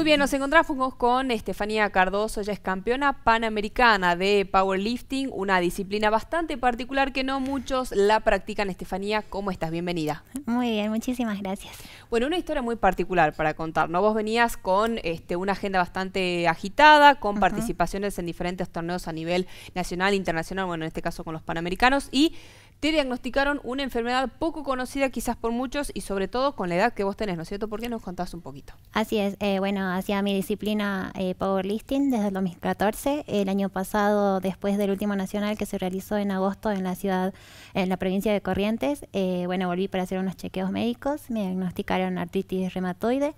Muy bien, nos encontramos con Estefanía Cardoso, ella es campeona panamericana de powerlifting, una disciplina bastante particular que no muchos la practican. Estefanía, ¿cómo estás? Bienvenida. Muy bien, muchísimas gracias. Bueno, una historia muy particular para contar, ¿no? Vos venías con este, una agenda bastante agitada, con participaciones en diferentes torneos a nivel nacional, internacional, bueno, en este caso con los panamericanos, y te diagnosticaron una enfermedad poco conocida quizás por muchos y sobre todo con la edad que vos tenés, ¿no es cierto? ¿Por qué nos contás un poquito? Así es, eh, bueno, hacía mi disciplina Power eh, powerlifting desde el 2014. El año pasado, después del último nacional que se realizó en agosto en la ciudad, en la provincia de Corrientes, eh, bueno, volví para hacer unos chequeos médicos, me diagnosticaron artritis reumatoide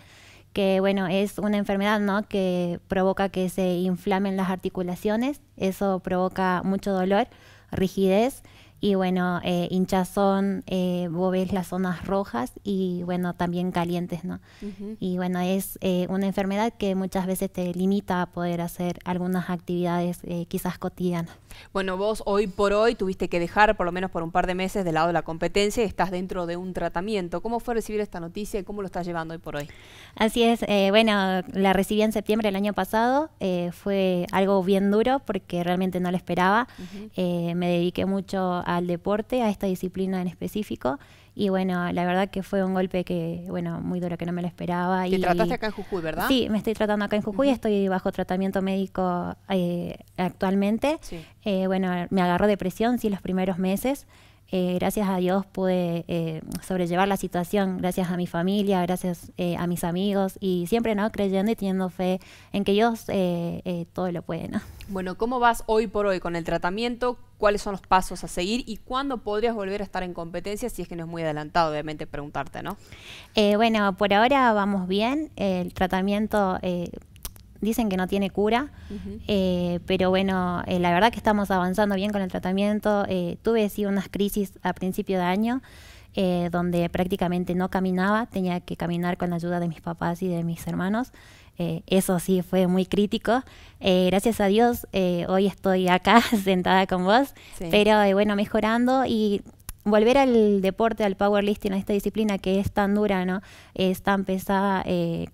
que bueno, es una enfermedad ¿no? que provoca que se inflamen las articulaciones, eso provoca mucho dolor, rigidez, y bueno, eh, hinchazón, eh, vos ves las zonas rojas y bueno, también calientes, ¿no? Y bueno, es eh, una enfermedad que muchas veces te limita a poder hacer algunas actividades eh, quizás cotidianas. Bueno, vos hoy por hoy tuviste que dejar por lo menos por un par de meses del lado de la competencia y estás dentro de un tratamiento. ¿Cómo fue recibir esta noticia y cómo lo estás llevando hoy por hoy? Así es, bueno, la recibí en septiembre del año pasado, fue algo bien duro porque realmente no lo esperaba, me dediqué mucho a al deporte, a esta disciplina en específico. Y bueno, la verdad que fue un golpe que, bueno, muy duro, que no me lo esperaba. Te y, trataste acá en Jujuy, ¿verdad? Sí, me estoy tratando acá en Jujuy, estoy bajo tratamiento médico eh, actualmente. Eh, bueno, me agarró depresión, sí, los primeros meses. Eh, gracias a Dios pude eh, sobrellevar la situación, gracias a mi familia, gracias eh, a mis amigos y siempre ¿no? creyendo y teniendo fe en que Dios todo lo puede. Bueno, ¿cómo vas hoy por hoy con el tratamiento? ¿Cuáles son los pasos a seguir y cuándo podrías volver a estar en competencia? Si es que no es muy adelantado, obviamente, preguntarte, ¿no? bueno, por ahora vamos bien. El tratamiento dicen que no tiene cura, eh, pero bueno, eh, la verdad que estamos avanzando bien con el tratamiento. Eh, tuve sí unas crisis a principio de año donde prácticamente no caminaba, tenía que caminar con la ayuda de mis papás y de mis hermanos. eso sí fue muy crítico. gracias a Dios, hoy estoy acá sentada con vos, pero bueno, mejorando y volver al deporte, al powerlifting, a esta disciplina que es tan dura, ¿no? Es tan pesada,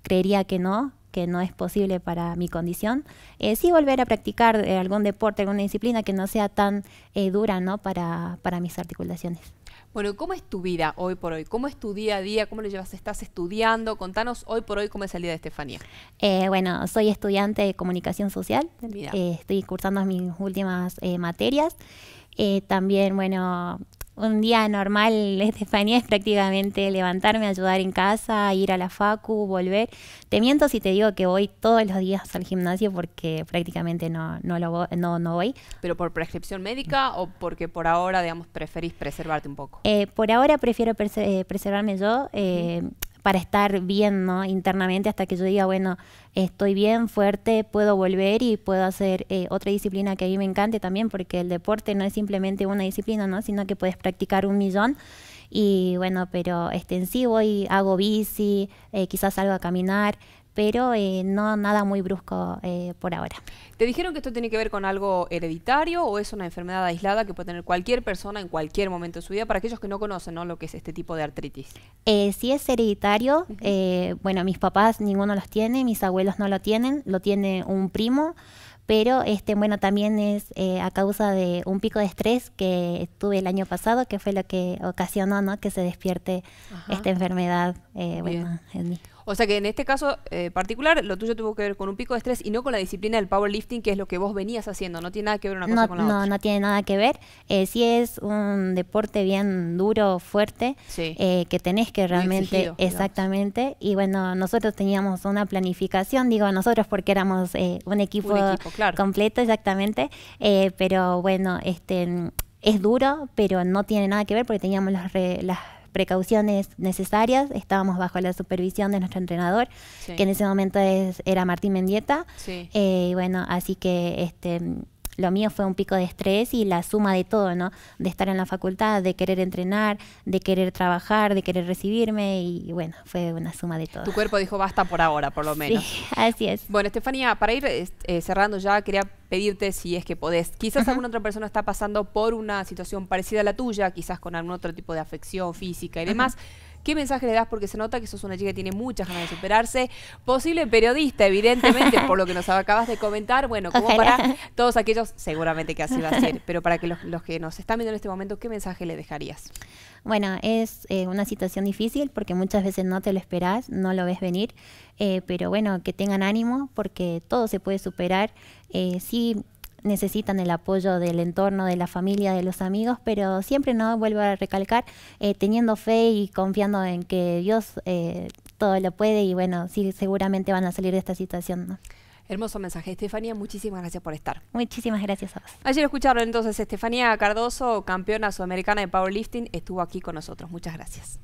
creería que no, que no es posible para mi condición. Eh, sí volver a practicar eh, algún deporte, alguna disciplina que no sea tan eh, dura ¿no? Para, para mis articulaciones. Bueno, ¿cómo es tu vida hoy por hoy? ¿Cómo es tu día a día? ¿Cómo lo llevas? ¿Estás estudiando? Contanos hoy por hoy cómo es el día de Estefanía. bueno, soy estudiante de comunicación social. estoy cursando mis últimas materias. también, bueno, un día normal, Estefanía, es prácticamente levantarme, ayudar en casa, ir a la facu, volver. Te miento si te digo que voy todos los días al gimnasio porque prácticamente no, lo voy, no, voy. ¿Pero por prescripción médica o porque por ahora, digamos, preferís preservarte un poco? Eh, por ahora prefiero eh, preservarme yo. Eh, para estar bien ¿no? internamente hasta que yo diga, bueno, estoy bien, fuerte, puedo volver y puedo hacer eh, otra disciplina que a mí me encante también, porque el deporte no es simplemente una disciplina, ¿no? sino que puedes practicar un millón. Y bueno, pero extensivo y hago bici, eh, quizás salgo a caminar, pero eh, no nada muy brusco eh, por ahora. ¿Te dijeron que esto tiene que ver con algo hereditario o es una enfermedad aislada que puede tener cualquier persona en cualquier momento de su vida? Para aquellos que no conocen lo que es este tipo de artritis. Eh, es hereditario, eh, bueno, mis papás ninguno los tiene, mis abuelos no lo tienen, lo tiene un primo pero este bueno también es a causa de un pico de estrés que tuve el año pasado que fue lo que ocasionó ¿no? que se despierte esta enfermedad eh, bueno en mí o sea que en este caso eh, particular, lo tuyo tuvo que ver con un pico de estrés y no con la disciplina del powerlifting, que es lo que vos venías haciendo. No tiene nada que ver una cosa no, con la no, otra. No, no tiene nada que ver. Eh, sí es un deporte bien duro, fuerte, eh, que tenés que realmente... exactamente. Y bueno, nosotros teníamos una planificación, digo nosotros porque éramos eh, un equipo, completo, exactamente. pero bueno, este es duro, pero no tiene nada que ver porque teníamos las, las precauciones necesarias. Estábamos bajo la supervisión de nuestro entrenador, que en ese momento es, era Martín Mendieta. Eh, y bueno, así que este lo mío fue un pico de estrés y la suma de todo, ¿no? De estar en la facultad, de querer entrenar, de querer trabajar, de querer recibirme y bueno, fue una suma de todo. Tu cuerpo dijo basta por ahora, por lo menos. Sí, así es. Bueno, Estefanía, para ir eh, cerrando ya, quería pedirte si es que podés. Quizás alguna otra persona está pasando por una situación parecida a la tuya, quizás con algún otro tipo de afección física y demás. ¿Qué mensaje le das? Porque se nota que sos una chica que tiene muchas ganas de superarse. Posible periodista, evidentemente, por lo que nos acabas de comentar. Bueno, como para todos aquellos, seguramente que así va a ser, pero para que los, que nos están viendo en este momento, ¿qué mensaje le dejarías? Bueno, es eh, una situación difícil porque muchas veces no te lo esperás, no lo ves venir, eh, pero bueno, que tengan ánimo porque todo se puede superar. Eh, sí, necesitan el apoyo del entorno, de la familia, de los amigos, pero siempre, ¿no? Vuelvo a recalcar, eh, teniendo fe y confiando en que Dios eh, todo lo puede y bueno, sí, seguramente van a salir de esta situación, Hermoso mensaje, Estefanía. Muchísimas gracias por estar. Muchísimas gracias a vos. Ayer escucharon entonces Estefanía Cardoso, campeona sudamericana de powerlifting, estuvo aquí con nosotros. Muchas gracias.